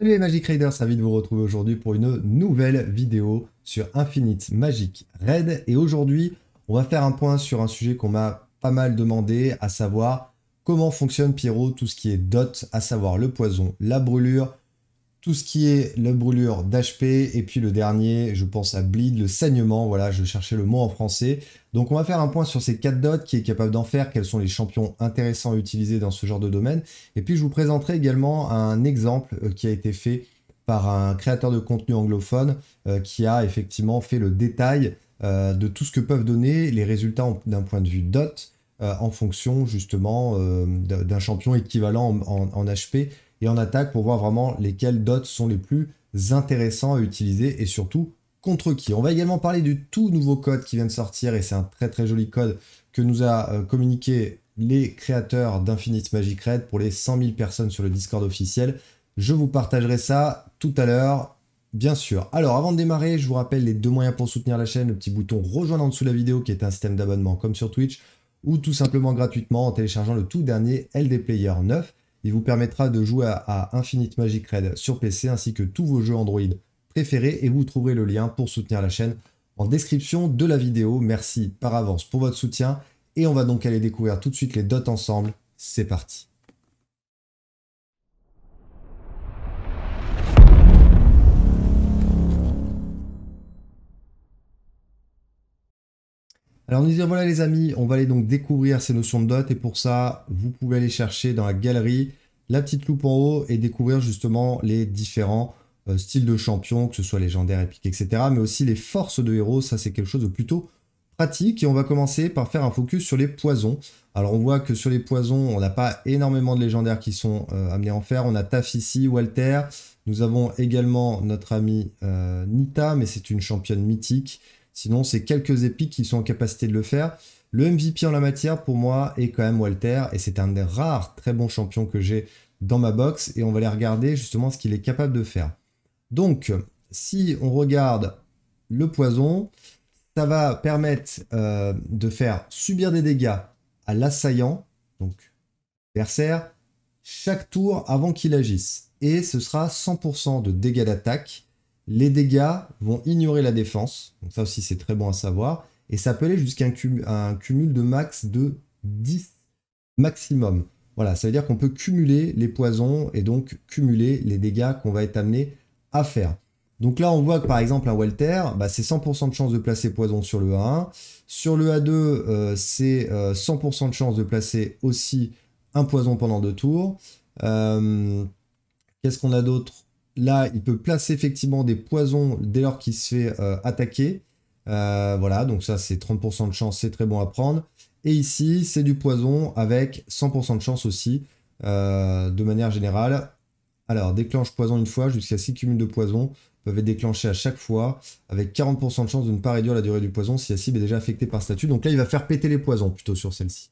Salut les Magic Raiders, ravi de vous retrouver aujourd'hui pour une nouvelle vidéo sur Infinite Magic Raid Et aujourd'hui, on va faire un point sur un sujet qu'on m'a pas mal demandé, à savoir comment fonctionne Pierrot, tout ce qui est dot, à savoir le poison, la brûlure, tout ce qui est la brûlure d'HP, et puis le dernier, je pense à bleed, le saignement, voilà, je cherchais le mot en français. Donc on va faire un point sur ces quatre dots, qui est capable d'en faire, quels sont les champions intéressants à utiliser dans ce genre de domaine, et puis je vous présenterai également un exemple euh, qui a été fait par un créateur de contenu anglophone euh, qui a effectivement fait le détail euh, de tout ce que peuvent donner les résultats d'un point de vue dot en fonction justement d'un champion équivalent en HP et en attaque pour voir vraiment lesquels dots sont les plus intéressants à utiliser et surtout contre qui. On va également parler du tout nouveau code qui vient de sortir et c'est un très très joli code que nous a euh, communiqué les créateurs d'Infinite Magic Red pour les 100 000 personnes sur le Discord officiel. Je vous partagerai ça tout à l'heure, bien sûr. Alors avant de démarrer, je vous rappelle les deux moyens pour soutenir la chaîne, le petit bouton rejoindre en dessous de la vidéo qui est un système d'abonnement comme sur Twitch ou tout simplement gratuitement en téléchargeant le tout dernier LD Player 9 il vous permettra de jouer à, Infinite Magic Red sur PC ainsi que tous vos jeux Android préférés et vous trouverez le lien pour soutenir la chaîne en description de la vidéo. Merci par avance pour votre soutien et on va donc aller découvrir tout de suite les dots ensemble. C'est parti. Alors, nous disons, voilà les amis, on va aller donc découvrir ces notions de dot. Et pour ça, vous pouvez aller chercher dans la galerie la petite loupe en haut et découvrir justement les différents euh, styles de champions, que ce soit légendaire, épique, etc. Mais aussi les forces de héros. Ça, c'est quelque chose de plutôt pratique. Et on va commencer par faire un focus sur les poisons. Alors, on voit que sur les poisons, on n'a pas énormément de légendaires qui sont euh, amenés en fer. On a Taf ici, Walter. Nous avons également notre ami euh, Nita, mais c'est une championne mythique. Sinon, c'est quelques épiques qui sont en capacité de le faire. Le MVP en la matière, pour moi, est quand même Walter, et c'est un des rares très bons champions que j'ai dans ma box, et on va aller regarder justement ce qu'il est capable de faire. Donc, si on regarde le poison, ça va permettre euh, de faire subir des dégâts à l'assaillant, donc adversaire, chaque tour avant qu'il agisse. Et ce sera 100% de dégâts d'attaque les dégâts vont ignorer la défense, donc ça aussi c'est très bon à savoir, et ça peut aller jusqu'à un, cumul de max de 10 maximum. Voilà, ça veut dire qu'on peut cumuler les poisons et donc cumuler les dégâts qu'on va être amené à faire. Donc là, on voit que par exemple un Walter, bah, c'est 100% de chance de placer poison sur le A1. Sur le A2, euh, c'est 100% euh, de chance de placer aussi un poison pendant deux tours. Euh, qu'est-ce qu'on a d'autre là, il peut placer effectivement des poisons dès lors qu'il se fait euh, attaquer. Euh, voilà, donc ça c'est 30% de chance, c'est très bon à prendre. Et ici, c'est du poison avec 100% de chance aussi, euh, de manière générale. Alors, déclenche poison une fois, jusqu'à 6 cumules de poison peuvent être déclenchés à chaque fois, avec 40% de chance de ne pas réduire la durée du poison si la cible est déjà affectée par statut. Donc là, il va faire péter les poisons plutôt sur celle-ci.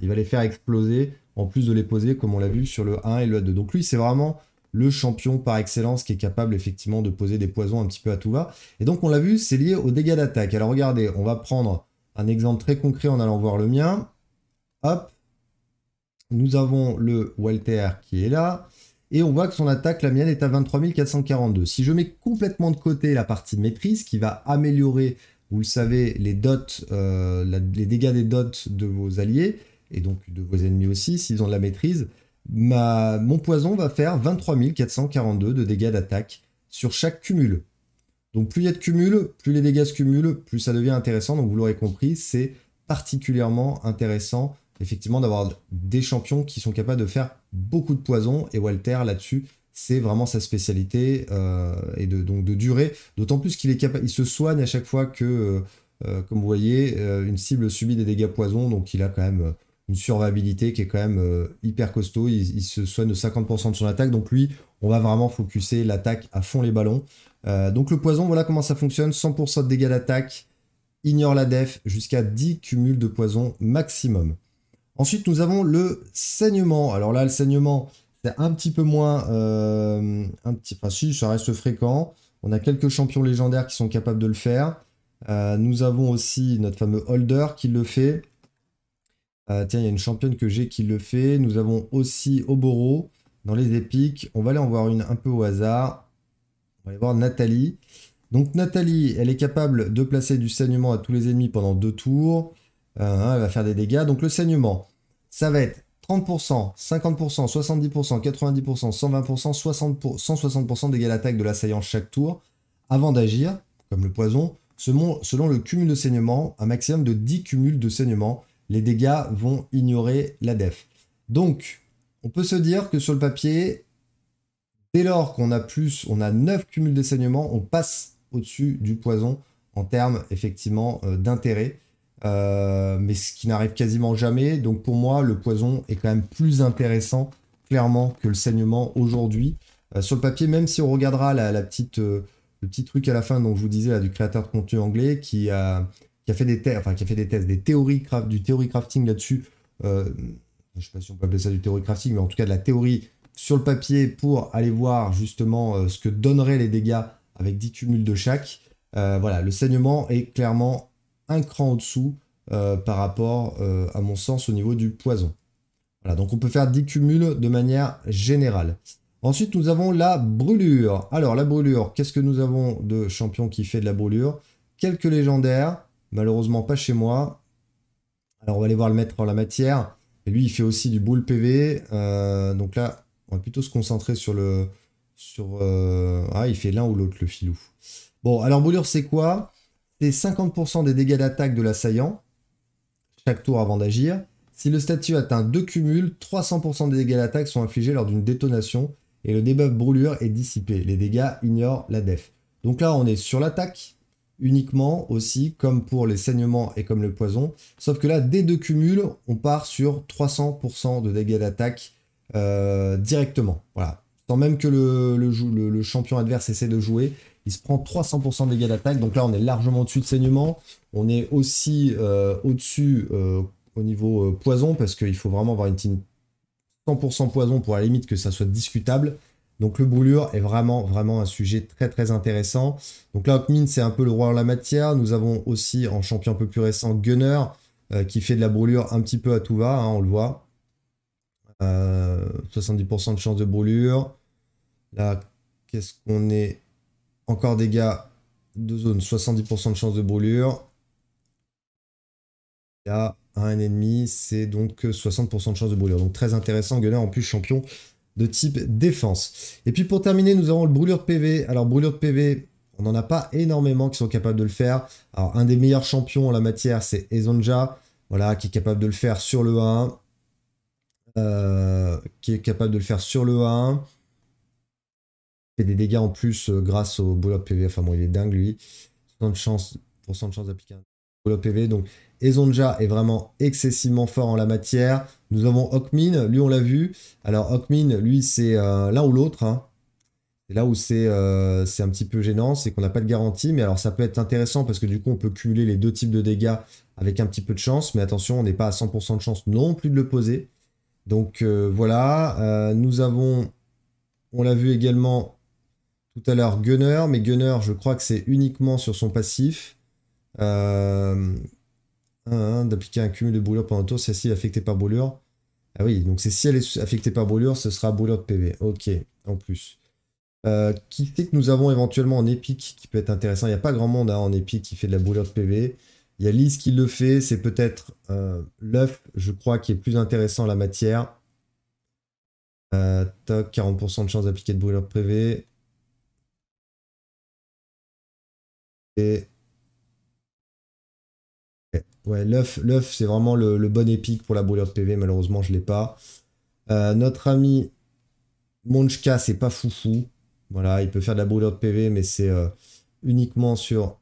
Il va les faire exploser, en plus de les poser, comme on l'a vu sur le 1 et le 2. Donc lui, c'est vraiment le champion par excellence qui est capable effectivement de poser des poisons un petit peu à tout va. Et donc on l'a vu, c'est lié aux dégâts d'attaque. Alors regardez, on va prendre un exemple très concret en allant voir le mien. Hop, nous avons le Walter qui est là. Et on voit que son attaque, la mienne, est à 23 442. Si je mets complètement de côté la partie maîtrise qui va améliorer, vous le savez, les dots, euh, les dégâts des dots de vos alliés, et donc de vos ennemis aussi, s'ils ont de la maîtrise, Ma, mon poison va faire 23 442 de dégâts d'attaque sur chaque cumul. Donc plus il y a de cumul, plus les dégâts se cumulent, plus ça devient intéressant. Donc vous l'aurez compris, c'est particulièrement intéressant effectivement d'avoir des champions qui sont capables de faire beaucoup de poison. Et Walter là-dessus, c'est vraiment sa spécialité euh, et de, donc de durer. D'autant plus qu'il est capable, il se soigne à chaque fois que, euh, euh, comme vous voyez, une cible subit des dégâts poison. Donc il a quand même une survivabilité qui est quand même euh, hyper costaud. Il, se soigne de 50% de son attaque. Donc lui, on va vraiment focuser l'attaque à fond les ballons. Euh, donc le poison, voilà comment ça fonctionne. 100% de dégâts d'attaque, ignore la def, jusqu'à 10 cumuls de poison maximum. Ensuite, nous avons le saignement. Alors là, le saignement, c'est un petit peu moins... Euh, un petit, enfin si, ça reste fréquent. On a quelques champions légendaires qui sont capables de le faire. nous avons aussi notre fameux Holder qui le fait. Ah, tiens, il y a une championne que j'ai qui le fait. Nous avons aussi Oboro dans les épiques. On va aller en voir une un peu au hasard. On va aller voir Nathalie. Donc Nathalie, elle est capable de placer du saignement à tous les ennemis pendant deux tours. Euh, hein, elle va faire des dégâts. Donc le saignement, ça va être 30%, 50%, 70%, 90%, 120%, 60 pour... 160% dégâts attaque de l'assaillant chaque tour avant d'agir, comme le poison, selon, selon le cumul de saignement, un maximum de 10 cumuls de saignement les dégâts vont ignorer la def. Donc, on peut se dire que sur le papier, dès lors qu'on a plus, on a 9 cumuls de saignement, on passe au-dessus du poison en termes effectivement euh, d'intérêt. Euh, mais ce qui n'arrive quasiment jamais. Donc pour moi, le poison est quand même plus intéressant, clairement, que le saignement aujourd'hui. Euh, sur le papier, même si on regardera la, petite, le petit truc à la fin dont je vous disais là, du créateur de contenu anglais qui a qui a fait des thèses, des théories du théorie crafting là-dessus. Euh, je ne sais pas si on peut appeler ça du théorie crafting, mais en tout cas de la théorie sur le papier pour aller voir justement euh, ce que donneraient les dégâts avec 10 cumuls de chaque. Euh, voilà, le saignement est clairement un cran en dessous par rapport, à mon sens, au niveau du poison. Voilà, donc on peut faire 10 cumuls de manière générale. Ensuite, nous avons la brûlure. Alors, la brûlure, qu'est-ce que nous avons de champion qui fait de la brûlure Quelques légendaires, Malheureusement, pas chez moi. Alors, on va aller voir le maître en la matière. Et lui, il fait aussi du boule PV. Euh, donc là, on va plutôt se concentrer sur le. Sur, euh, ah, il fait l'un ou l'autre, le filou. Bon, alors, brûlure c'est quoi C'est 50% des dégâts d'attaque de l'assaillant, chaque tour avant d'agir. Si le statut atteint deux cumuls, 300% des dégâts d'attaque sont infligés lors d'une détonation et le debuff brûlure est dissipé. Les dégâts ignorent la def. Donc là, on est sur l'attaque, uniquement aussi, comme pour les saignements et comme le poison. Sauf que là, dès deux cumuls, on part sur 300% de dégâts d'attaque euh, directement. Voilà. tant même que le, champion adverse essaie de jouer, il se prend 300% de dégâts d'attaque. Donc là, on est largement au-dessus de saignement. On est aussi euh, au-dessus euh, au niveau poison, parce qu'il faut vraiment avoir une team 100% poison pour à la limite que ça soit discutable. Donc le brûlure est vraiment vraiment un sujet très très intéressant. Donc là Hopmin c'est un peu le roi en la matière. Nous avons aussi en champion un peu plus récent Gunner euh, qui fait de la brûlure un petit peu à tout va, hein, on le voit. 70% euh, de chance de brûlure. Là qu'est-ce qu'on est encore des gars de zone 70% de chance de brûlure. Là un ennemi c'est donc 60% de chance de brûlure. Donc très intéressant Gunner en plus champion de type défense. Et puis pour terminer, nous avons le brûlure de PV. Alors brûlure de PV, on n'en a pas énormément qui sont capables de le faire. Alors un des meilleurs champions en la matière, c'est Ezonja, voilà, qui est capable de le faire sur le 1. Euh, qui est capable de le faire sur le 1. Fait des dégâts en plus euh, grâce au brûlure de PV. Enfin bon, il est dingue lui. de chance, de chance d'appliquer le PV. Donc Ezonja est vraiment excessivement fort en la matière. Nous avons Okmin, lui on l'a vu. Alors Okmin lui c'est euh, l'un ou l'autre. Hein. là où euh, c'est un petit peu gênant, c'est qu'on n'a pas de garantie. Mais alors ça peut être intéressant parce que du coup on peut cumuler les deux types de dégâts avec un petit peu de chance. Mais attention, on n'est pas à 100% de chance non plus de le poser. Donc euh, voilà, nous avons, on l'a vu également tout à l'heure, Gunner. Mais Gunner, je crois que c'est uniquement sur son passif. Euh, d'appliquer un cumul de brûlure pendant un tour, celle-ci est affectée par brûlure. Ah oui, donc c'est si elle est affectée par brûlure, ce sera brûlure de PV. Ok, en plus. Euh, qui sait que nous avons éventuellement en épique qui peut être intéressant Il n'y a pas grand monde hein, en épique qui fait de la brûlure de PV. Il y a Lise qui le fait, c'est peut-être euh, l'œuf, je crois, qui est plus intéressant la matière. Euh, toc, 40% de chance d'appliquer de brûlure de PV. Et Ouais, l'œuf, c'est vraiment le, bon épique pour la brûlure de PV. Malheureusement, je ne l'ai pas. Euh, notre ami Monchka, c'est pas foufou. Voilà, il peut faire de la brûlure de PV, mais c'est euh, uniquement sur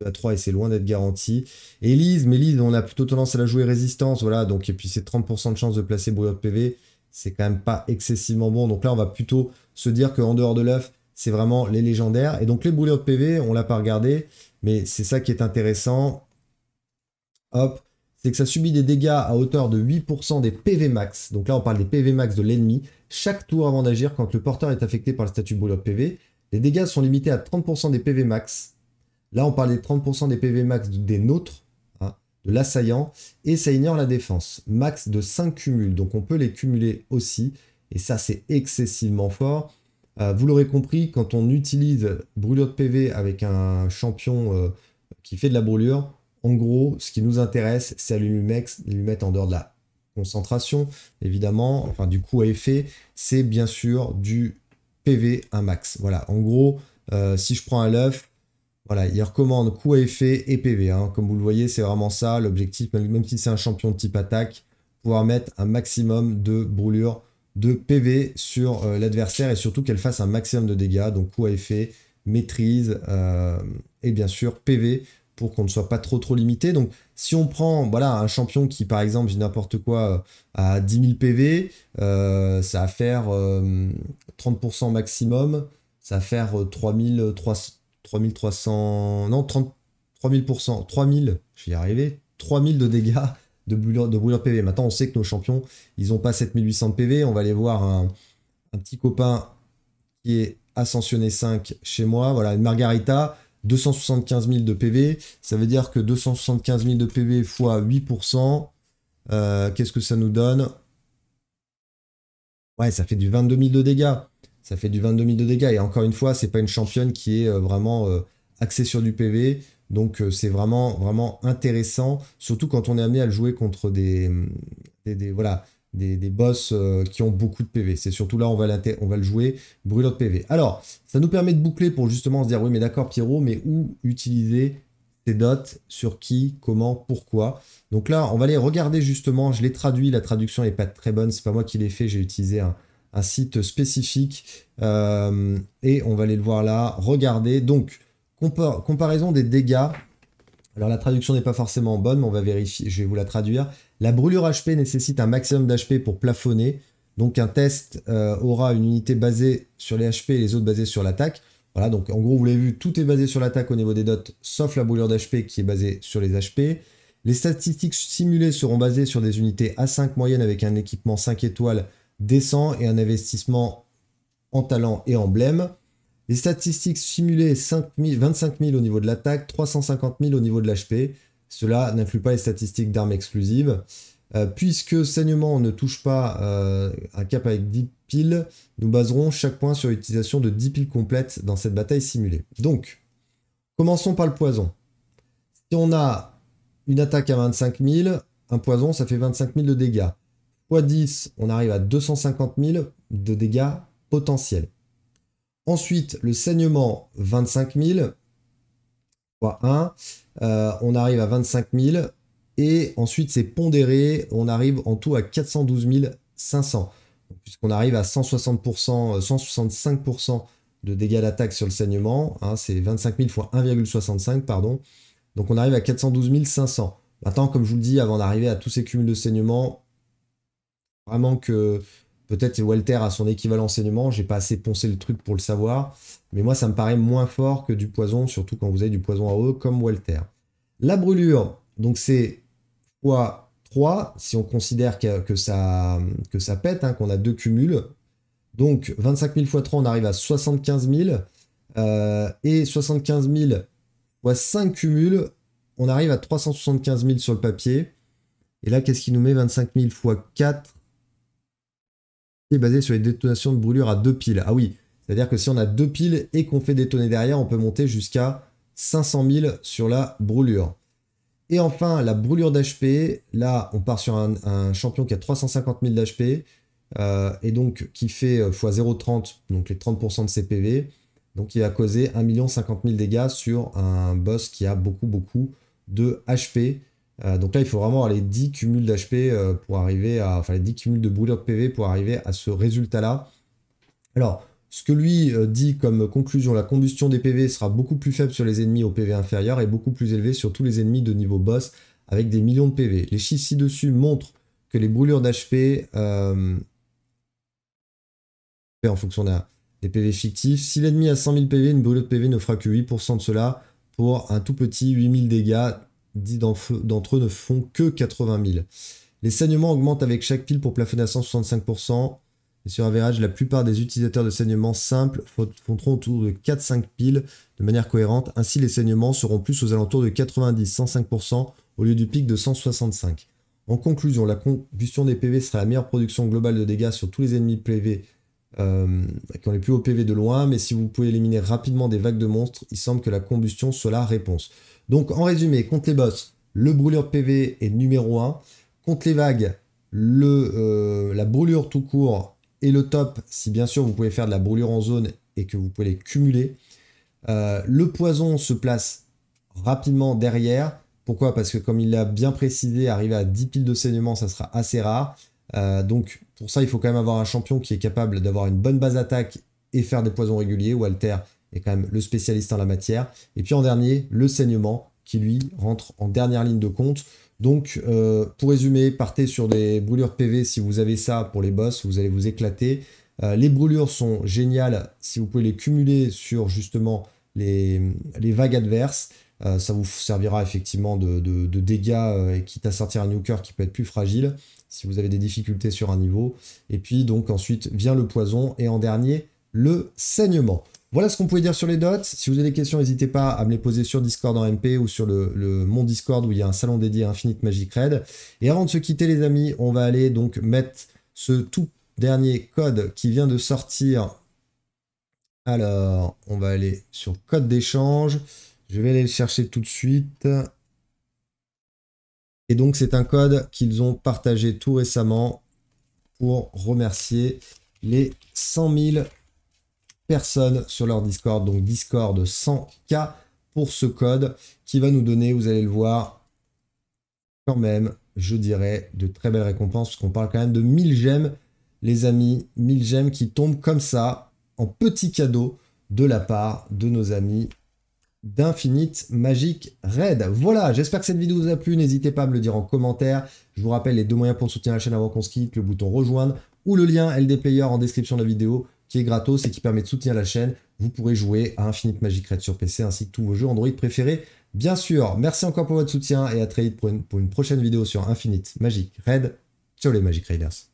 la 3 et c'est loin d'être garanti. Elise, mais Elise, on a plutôt tendance à la jouer résistance. Voilà, donc et puis c'est 30% de chance de placer brûlure de PV. C'est quand même pas excessivement bon. Donc là, on va plutôt se dire qu'en dehors de l'œuf, c'est vraiment les légendaires. Et donc les brûlures de PV, on l'a pas regardé, mais c'est ça qui est intéressant hop, c'est que ça subit des dégâts à hauteur de 8% des PV max. Donc là, on parle des PV max de l'ennemi. Chaque tour avant d'agir, quand le porteur est affecté par le statut brûlure PV, les dégâts sont limités à 30% des PV max. Là, on parle des 30% des PV max des nôtres, hein, de l'assaillant, et ça ignore la défense. Max de 5 cumuls, donc on peut les cumuler aussi, et ça, c'est excessivement fort. Euh, vous l'aurez compris, quand on utilise brûlure de PV avec un champion euh, qui fait de la brûlure, en gros, ce qui nous intéresse, c'est à lui mettre, en dehors de la concentration, évidemment, enfin du coup à effet, c'est bien sûr du PV à max. Voilà, en gros, euh, si je prends un œuf, voilà, il recommande coup à effet et PV. Hein. Comme vous le voyez, c'est vraiment ça l'objectif, même si c'est un champion de type attaque, pouvoir mettre un maximum de brûlure de PV sur euh, l'adversaire et surtout qu'elle fasse un maximum de dégâts, donc coup à effet, maîtrise euh, et bien sûr PV qu'on ne soit pas trop trop limité. Donc si on prend voilà un champion qui par exemple n'importe quoi euh, à 10 000 PV, ça va faire 30% euh, maximum, ça va faire 3300, euh, 3300 non 30 3000%, 3000, je vais y arriver, 3000 de dégâts de brûlure, de brûlure PV. Maintenant, on sait que nos champions, ils n'ont pas 7800 PV. On va aller voir un, un petit copain qui est ascensionné 5 chez moi. Voilà, une Margarita, 275 000 de PV, ça veut dire que 275 000 de PV x 8%, qu'est-ce que ça nous donne Ouais, ça fait du 22 000 de dégâts. Ça fait du 22 000 de dégâts. Et encore une fois, c'est pas une championne qui est euh, vraiment euh, axée sur du PV. Donc euh, c'est vraiment, vraiment intéressant, surtout quand on est amené à le jouer contre des voilà, des, des boss euh, qui ont beaucoup de PV. C'est surtout là on va, on va le jouer brûlot de PV. Alors, ça nous permet de boucler pour justement se dire oui mais d'accord Pierrot, mais où utiliser ces dots, sur qui, comment, pourquoi. Donc là, on va aller regarder justement, je l'ai traduit, la traduction n'est pas très bonne, c'est pas moi qui l'ai fait, j'ai utilisé un, site spécifique. Euh, et on va aller le voir là, regarder. Donc, comparaison des dégâts alors la traduction n'est pas forcément bonne, mais on va vérifier, je vais vous la traduire. La brûlure HP nécessite un maximum d'HP pour plafonner, donc un test euh, aura une unité basée sur les HP et les autres basées sur l'attaque. Voilà, donc en gros vous l'avez vu, tout est basé sur l'attaque au niveau des dots, sauf la brûlure d'HP qui est basée sur les HP. Les statistiques simulées seront basées sur des unités à 5 moyennes avec un équipement 5 étoiles décent et un investissement en talent et emblème. Les statistiques simulées 25 000 au niveau de l'attaque, 350 000 au niveau de l'HP. Cela n'inclut pas les statistiques d'armes exclusives. Euh, puisque saignement ne touche pas euh, un cap avec 10 piles, nous baserons chaque point sur l'utilisation de 10 piles complètes dans cette bataille simulée. Donc, commençons par le poison. Si on a une attaque à 25 000, un poison, ça fait 25 000 de dégâts. X 10, on arrive à 250 000 de dégâts potentiels. Ensuite, le saignement, 25 000 fois 1. Euh, on arrive à 25 000. Et ensuite, c'est pondéré. On arrive en tout à 412 500. Puisqu'on arrive à 160%, 165% euh, de dégâts d'attaque sur le saignement. Hein, c'est 25 000 fois 1,65, pardon. Donc on arrive à 412 500. Maintenant, comme je vous le dis, avant d'arriver à tous ces cumuls de saignement, vraiment que Peut-être que Walter a son équivalent enseignement, j'ai pas assez poncé le truc pour le savoir, mais moi ça me paraît moins fort que du poison, surtout quand vous avez du poison à eux comme Walter. La brûlure, donc c'est x 3 si on considère que, ça, que ça pète, hein, qu'on a deux cumuls. Donc 25 000 x 3, on arrive à 75 000. Euh, et 75 000 x 5 cumuls, on arrive à 375 000 sur le papier. Et là, qu'est-ce qui nous met 25 000 x 4 basé sur les détonations de brûlure à deux piles. Ah oui, c'est-à-dire que si on a deux piles et qu'on fait détonner derrière, on peut monter jusqu'à 500 000 sur la brûlure. Et enfin, la brûlure d'HP. Là, on part sur un, champion qui a 350 000 d'HP et donc qui fait x euh, 0,30, donc les 30% de CPV. Donc il va causer 1 50 000 dégâts sur un boss qui a beaucoup, beaucoup de HP. Euh, donc là, il faut vraiment aller 10 cumuls d'HP euh, pour arriver à. Enfin, les 10 cumuls de de PV pour arriver à ce résultat-là. Alors, ce que lui euh, dit comme conclusion, la combustion des PV sera beaucoup plus faible sur les ennemis au PV inférieur et beaucoup plus élevée sur tous les ennemis de niveau boss avec des millions de PV. Les chiffres ci-dessus montrent que les brûlures d'HP en fonction des PV fictifs. Si l'ennemi a 100 000 PV, une brûlure de PV ne fera que 8% de cela pour un tout petit 8000 dégâts d'entre eux ne font que 80 000. Les saignements augmentent avec chaque pile pour plafonner à 165%. Et sur verrage, la plupart des utilisateurs de saignements simples font autour de 4-5 piles de manière cohérente. Ainsi, les saignements seront plus aux alentours de 90-105% au lieu du pic de 165. En conclusion, la combustion des PV sera la meilleure production globale de dégâts sur tous les ennemis PV euh, qui ont les plus au PV de loin, mais si vous pouvez éliminer rapidement des vagues de monstres, il semble que la combustion soit la réponse. Donc en résumé, contre les boss, le brûlure PV est numéro 1. Contre les vagues, le, euh, la brûlure tout court est le top, si bien sûr vous pouvez faire de la brûlure en zone et que vous pouvez les cumuler. Euh, le poison se place rapidement derrière. Pourquoi Parce que comme il l'a bien précisé, arriver à 10 piles de saignement, ça sera assez rare. Euh, donc pour ça, il faut quand même avoir un champion qui est capable d'avoir une bonne base d'attaque et faire des poisons réguliers. Walter est quand même le spécialiste en la matière. Et puis en dernier, le saignement qui lui rentre en dernière ligne de compte. Donc, euh, pour résumer, partez sur des brûlures PV si vous avez ça pour les boss, vous allez vous éclater. Euh, les brûlures sont géniales si vous pouvez les cumuler sur justement les, les vagues adverses. Euh, ça vous servira effectivement de, de, de dégâts, quitte à sortir un nuker qui peut être plus fragile si vous avez des difficultés sur un niveau. Et puis donc ensuite vient le poison et en dernier le saignement. Voilà ce qu'on pouvait dire sur les dots. Si vous avez des questions, n'hésitez pas à me les poser sur Discord en MP ou sur le, mon Discord où il y a un salon dédié à Infinite Magic Red. Et avant de se quitter les amis, on va aller donc mettre ce tout dernier code qui vient de sortir. Alors, on va aller sur code d'échange. Je vais aller le chercher tout de suite. Et donc c'est un code qu'ils ont partagé tout récemment pour remercier les 100 000 personnes sur leur Discord, donc Discord 100K pour ce code qui va nous donner, vous allez le voir, quand même, je dirais, de très belles récompenses, parce qu'on parle quand même de 1000 gemmes, les amis, 1000 gemmes qui tombent comme ça, en petit cadeau de la part de nos amis d'Infinite Magic Raid Voilà, j'espère que cette vidéo vous a plu. N'hésitez pas à me le dire en commentaire. Je vous rappelle les deux moyens pour soutenir la chaîne avant qu'on se quitte, le bouton rejoindre ou le lien LD Player en description de la vidéo qui est gratos et qui permet de soutenir la chaîne. Vous pourrez jouer à Infinite Magic Raid sur PC ainsi que tous vos jeux Android préférés. Bien sûr, merci encore pour votre soutien et à très vite pour une, prochaine vidéo sur Infinite Magic Raid Ciao les Magic Raiders.